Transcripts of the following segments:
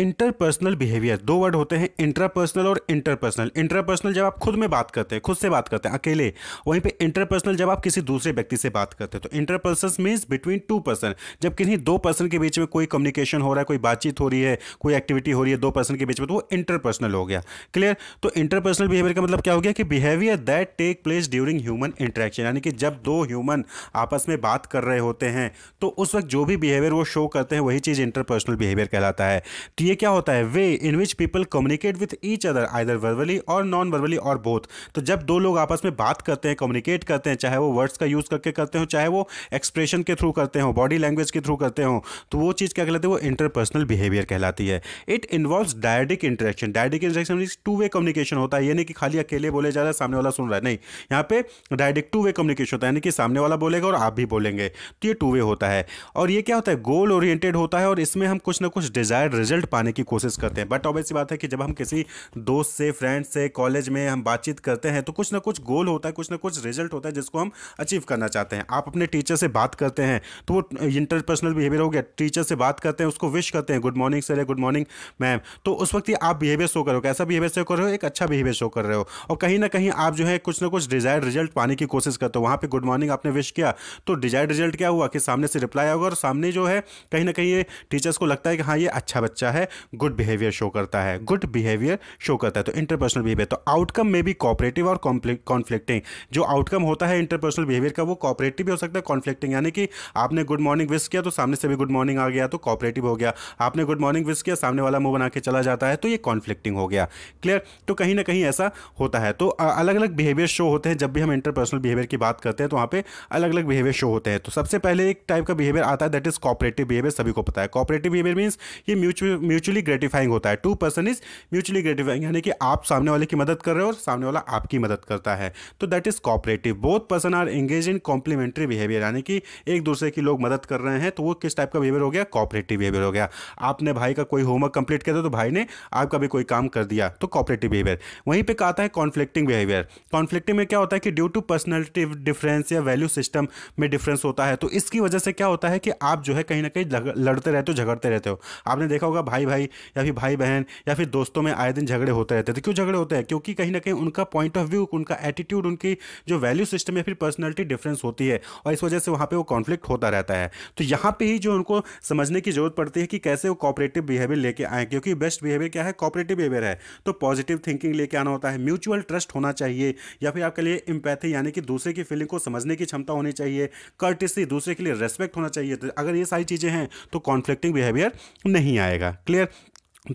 interpersonal behaviour दो word होते हैं इंटरपर्सनल और इंटरपर्सनल इंटरपर्सनल जब आप खुद में बात करते हैं खुद से बात करते हैं अकेले वहीं पे इंटरपर्सनल जब आप किसी दूसरे व्यक्ति से बात करते हैं तो interperson means between two person जब किसी दो पर्सन के बीच में कोई कम्युनिकेशन हो रहा है कोई बातचीत हो रही है कोई एक्टिविटी हो रही है दो पर्सन के बीच में तो वो इंटरपर्सनल हो गया क्लियर तो इंटरपर्सनल बिहेवियर का मतलब क्या हो गया कि behaviour that take place during human interaction यानी कि जब दो ह्यूमन आपस में बात कर रहे होते हैं तो उस वक्त जो भी बिहेवियर वो शो करते हैं वही चीज़ इंटरपर्सनल बिहेवियर कहलाता है तो ये क्या होता है way in which people communicate with each other either verbally और नॉन वर्बली और बोथ तो जब दो लोग आपस में बात करते हैं कम्युनिकेट करते हैं चाहे वो वर्ड्स का यूज़ करके करते हो चाहे वो एक्सप्रेशन के थ्रू करते हो बॉडी लैंग्वेज के थ्रू करते हो तो वो चीज़ क्या कहलाती है वो इंटरपर्सनल बिहेवियर कहलाती है it involve dyadic interaction dyadic interaction two way communication होता है यानी कि खाली अकेले बोले जा रहा है सामने वाला सुन रहा है नहीं यहाँ पे डायरेक्ट टू वे कम्युनिकेशन होता है यानी कि सामने वाला बोलेगा और आप भी बोलेंगे तो ये टू वे होता है और ये क्या होता है गोल ओरिएंटेड होता है और इसमें हम कुछ ना कुछ डिजायर्ड रिजल्ट पाने की कोशिश करते हैं बट ऑब्वियसली बात है कि जब हम किसी दोस्त से फ्रेंड से कॉलेज में हम बातचीत करते हैं तो कुछ ना कुछ गोल होता है कुछ ना कुछ रिजल्ट होता है जिसको हम अचीव करना चाहते हैं आप अपने टीचर से बात करते हैं तो वो इंटरपर्सनल बिहेवियर हो गया टीचर से बात करते हैं उसको विश करते हैं good morning sir good morning ma'am तो उस वक्त ही आप बिहेवियर शो करो कैसा बिहेवियर शो कर रहे हो एक अच्छा बिहेवियर शो कर रहे हो और कहीं ना कहीं आप जो है कुछ ना कुछ डिजायर्ड रिजल्ट पाने की कोशिश करते हो वहाँ पर गुड मॉर्निंग आपने विश किया तो डिजायर्ड रिजल्ट क्या हुआ कि सामने से रिप्लाई आएगा और सामने जो है कहीं ना कहीं ये टीचर्स को लगता है कि हाँ ये अच्छा बच्चा है है गुड बिहेवियर शो करता है गुड बिहेवियर शो करता है तो इंटरपर्सनल बिहेवियर तो आउटकम में भी कॉपरेटिव और कॉन्फ्लिक्टिंग जो आउटकम होता है इंटरपर्सनल बिहेवियर का वो कॉपरेटिव भी हो सकता है कॉन्फ्लिक्टिंग यानी कि आपने गुड मॉर्निंग विश किया तो सामने से भी गुड मॉर्निंग आ गया तो कॉपरेटिव हो गया आपने गुड मॉर्निंग विश किया सामने वाला मुंह बना के चला जाता है तो ये कॉन्फ्लिक्टिंग हो गया क्लियर तो कहीं ना कहीं ऐसा होता है तो अलग अलग बिहेवियर शो होते हैं जब भी हम इंटरपर्सनल बिहेवियर की बात करते हैं तो वहाँ पर अलग अलग बिहेवियर शो होते हैं तो सबसे पहले एक टाइप का बिहेवियर आता है दैट इज कॉपरेटिव बिहेवियर सभी को पता है कॉपरेटिव बिहेवियर मीन्स ये म्यूचुअल म्यूचुअली ग्रेटिफाइंग होता है two person is mutually gratifying यानी कि आप सामने वाले की मदद कर रहे हो और सामने वाला आपकी मदद करता है तो that is cooperative both person are engage in complementary behaviour यानी कि एक दूसरे की लोग मदद कर रहे हैं तो वो किस टाइप का बिहेवियर हो गया कॉपरेटिव बिहेवियर हो गया आपने भाई का कोई होमवर्क कंप्लीट किया तो भाई ने आपका भी कोई काम कर दिया तो कॉपरेटिव बिहेवियर वहीं पर आता है कॉन्फ्लिक्टिंग बिहेवियर कॉन्फ्लिक्टिंग में क्या होता है कि ड्यू टू पर्सनैलिटी डिफरेंस या वैल्यू सिस्टम में डिफरेंस होता है तो इसकी वजह से क्या होता है कि आप जो है कहीं ना कहीं लड़ते रहते हो झगड़ते रहते हो आपने देखा होगा भाई भाई भाई या फिर भाई बहन या फिर दोस्तों में आए दिन झगड़े होते रहते थे तो क्यों झगड़े होते हैं क्योंकि कहीं ना कहीं उनका पॉइंट ऑफ व्यू उनका एटीट्यूड उनकी जो वैल्यू सिस्टम या फिर पर्सनैलिटी डिफरेंस होती है और इस वजह से वहाँ पर वो कॉन्फ्लिक्ट होता रहता है तो यहाँ पर ही जो उनको समझने की जरूरत पड़ती है कि कैसे वो कॉपरेटिव बिहेवियर लेके आए क्योंकि बेस्ट बिहेवियर क्या है कॉपरेटिव बिहेवियर है तो पॉजिटिव थिंकिंग लेके आना होता है म्यूचुअल ट्रस्ट होना चाहिए या फिर आपके लिए इम्पैथी यानी कि दूसरे की फीलिंग को समझने की क्षमता होनी चाहिए कर्टिस दूसरे के लिए रेस्पेक्ट होना चाहिए तो अगर ये सारी चीज़ें हैं तो कॉन्फ्लिक्टिंग बिहेवियर नहीं आएगा clear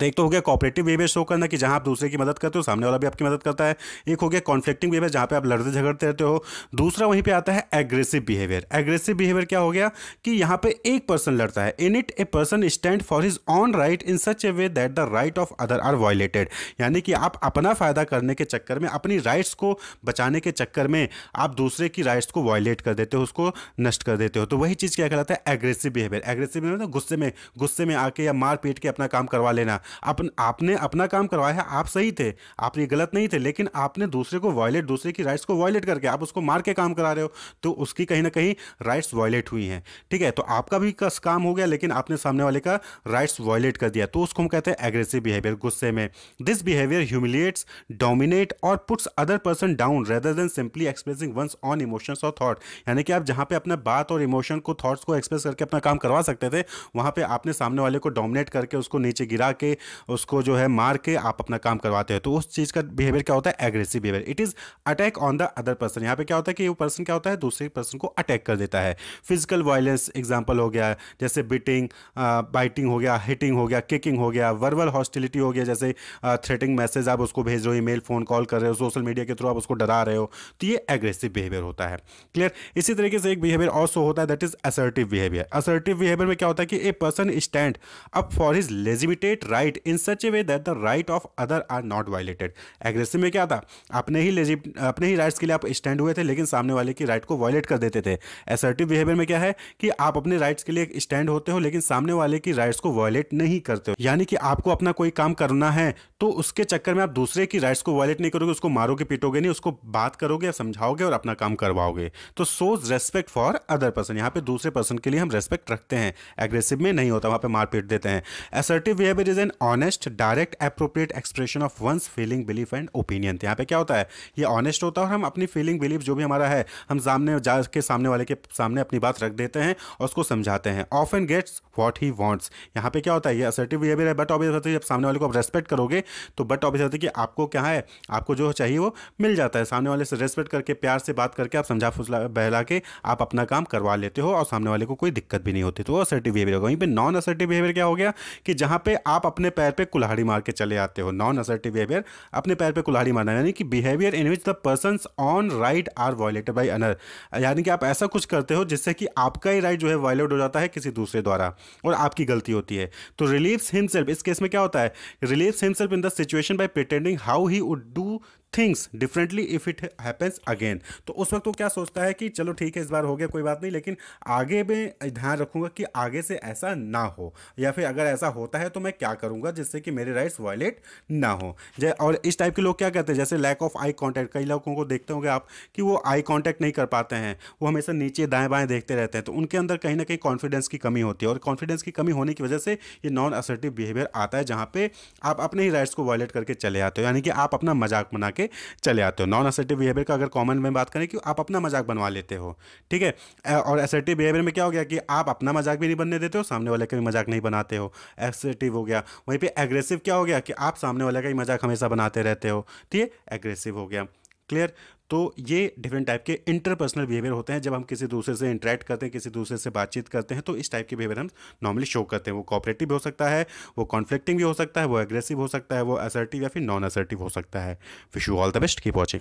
तो एक तो हो गया कॉपरेटिव वेवे शो करना कि जहाँ आप दूसरे की मदद करते हो सामने वाला भी आपकी मदद करता है एक हो गया कॉन्फ्लिक्टिंग बिहेवियर जहाँ पे आप लड़ते झगड़ते रहते हो दूसरा वहीं पे आता है एग्रेसिव बिहेवियर एग्रेसिव बिहेवियर क्या हो गया कि यहाँ पे एक पर्सन लड़ता है in it a person stand for his own right in such a way that the right of other are violated यानी कि आप अपना फ़ायदा करने के चक्कर में अपनी राइट्स को बचाने के चक्कर में आप दूसरे की राइट्स को वॉयलेट कर देते हो उसको नष्ट कर देते हो तो वही चीज़ क्या कहलाता है एग्रेसिव बिहेवियर एग्रेसिव बिहेवियर गुस्से में गुस्से में आके या मार पीट के अपना काम करवा लेना अपन आपने अपना काम करवाया है आप सही थे आप ये गलत नहीं थे लेकिन आपने दूसरे को वायलेट दूसरे की राइट्स को वॉयलेट करके आप उसको मार के काम करा रहे हो तो उसकी कहीं ना कहीं राइट्स वॉयलेट हुई हैं ठीक है तो आपका भी कस काम हो गया लेकिन आपने सामने वाले का राइट्स वॉयलेट कर दिया तो उसको हम कहते हैं एग्रेसिव बिहेवियर गुस्से में दिस बिहेवियर ह्यूमिलेट्स डोमिनेट और puts other person down rather than simply expressing one's own emotions और थॉट यानी कि आप जहाँ पे अपना बात और इमोशन को थॉट्स को एक्सप्रेस करके अपना काम करवा सकते थे वहाँ पे आपने सामने वाले को डोमिनेट करके उसको नीचे गिरा के करके उसको जो है मार के आप अपना काम करवाते हैं तो उस चीज़ का बिहेवियर क्या होता है aggressive behaviour it is attack on the other person यहाँ पे क्या होता है कि वो पर्सन क्या होता है दूसरे पर्सन को अटैक कर देता है फिजिकल वायलेंस एग्जाम्पल हो गया जैसे बिटिंग बाइटिंग uh, हो गया हिटिंग हो गया किकिंग हो गया वर्बल हॉस्टिलिटी हो गया जैसे थ्रेटिंग uh, मैसेज आप उसको भेज रहे हो ईमेल फ़ोन कॉल कर रहे हो सोशल मीडिया के थ्रू आप उसको डरा रहे हो तो ये एग्रेसिव बिहेवियर होता है क्लियर इसी तरीके से एक बिहेवियर और शो होता है that is assertive behaviour assertive behaviour में क्या होता है कि a person stand up for his legitimate right in such a way that the right of other are not violated aggressive में क्या था अपने ही लेजिट अपने ही राइट्स के लिए आप स्टैंड हुए थे लेकिन सामने वाले की राइट को वायलेट कर देते थे एसर्टिव बिहेवियर में क्या है कि आप अपने राइट्स के लिए स्टैंड होते हो लेकिन सामने वाले की राइट्स को वायलेट नहीं करते हो यानी कि आपको अपना कोई काम करना है तो उसके चक्कर में आप दूसरे की राइट्स को वायलेट नहीं करोगे उसको मारोगे पीटोगे नहीं उसको बात करोगे समझाओगे और अपना काम करवाओगे तो so respect for other person यहाँ पे दूसरे पर्सन के लिए हम रेस्पेक्ट रखते हैं एग्रेसिव में नहीं होता वहाँ पे मारपीट देते हैं assertive behaviour is an honest direct appropriate expression of one's feeling belief and opinion यहाँ पे क्या होता है ये ऑनेस्ट होता है और हम अपनी फीलिंग बिलीफ जो भी हमारा है हम सामने जा के सामने वाले के सामने अपनी बात रख देते हैं और उसको समझाते हैं off and gets what he wants यहाँ पे क्या होता है ये असर्टिव ये भी है बट ऑब्वियस होता है जब सामने वाले को आप रेस्पेक्ट करोगे तो बट ऑब्वियस होता है कि आपको क्या है आपको जो चाहिए वो मिल जाता है सामने वाले से रेस्पेक्ट करके प्यार से बात करके आप समझा फुसला बहला के आप अपना काम करवा लेते हो और सामने वाले को कोई दिक्कत भी नहीं होती तो वो असर्टिव बिहेवियर होगा वहीं पर नॉन असर्टिव बिहेवियर क्या हो गया कि जहाँ पे आप अपने पैर पे कुल्हाड़ी मार के चले आते हो नॉन असर्टिव बिहेवियर अपने पैर पे कुल्हाड़ी मारना यानी कि behaviour in which the person own right are violated by another यानी कि आप ऐसा कुछ करते हो जिससे कि आपका ही राइट जो है वॉयलेट हो जाता है किसी दूसरे द्वारा और आपकी गलती होती है तो रिलीव्स हिमसेल्फ इस केस में क्या होता है relieves himself in the situation by pretending how he would do things differently if it happens again तो उस वक्त वो क्या सोचता है कि चलो ठीक है इस बार हो गया कोई बात नहीं लेकिन आगे में ध्यान रखूंगा कि आगे से ऐसा ना हो या फिर अगर ऐसा होता है तो मैं क्या करूंगा जिससे कि मेरे राइट्स वायलेट ना हो जै और इस टाइप के लोग क्या कहते हैं जैसे लैक ऑफ आई कॉन्टैक्ट कई लोगों को देखते होंगे आप कि वो आई कॉन्टैक्ट नहीं कर पाते हैं वो हमेशा नीचे दाएँ बाएँ देखते रहते हैं तो उनके अंदर कहीं ना कहीं कॉन्फिडेंस की कमी होती है और कॉन्फिडेंस की कमी होने की वजह से ये नॉन असर्टिव बिहेवियर आता है जहाँ पर आप अपने ही राइट्स को वायलेट करके चले आते हो यानी कि आप अपना मजाक बना के चले आते हो नॉन असर्टिव बिहेवियर का अगर कॉमन में बात करें कि आप अपना मजाक बनवा लेते हो ठीक है और असर्टिव बिहेवियर में क्या हो गया कि आप अपना मजाक भी नहीं बनने देते हो सामने वाले का भी मजाक नहीं बनाते हो एसर्टिव हो गया वहीं पर एग्रेसिव क्या हो गया कि आप सामने वाले का ही मजाक हमेशा बनाते रहते हो ठीक है एग्रेसिव हो गया क्लियर तो ये डिफरेंट टाइप के इंटरपर्सनल बिहेवियर होते हैं जब हम किसी दूसरे से इंटरेक्ट करते हैं किसी दूसरे से बातचीत करते हैं तो इस टाइप के बिहेवियर हम नॉर्मली शो करते हैं वो कॉपरेटिव हो सकता है वो कॉन्फ्लिक्टिंग भी हो सकता है वो एग्रेसिव हो सकता है वो असर्टिव या फिर नॉन असर्टिव हो सकता है wish you all the best keep watching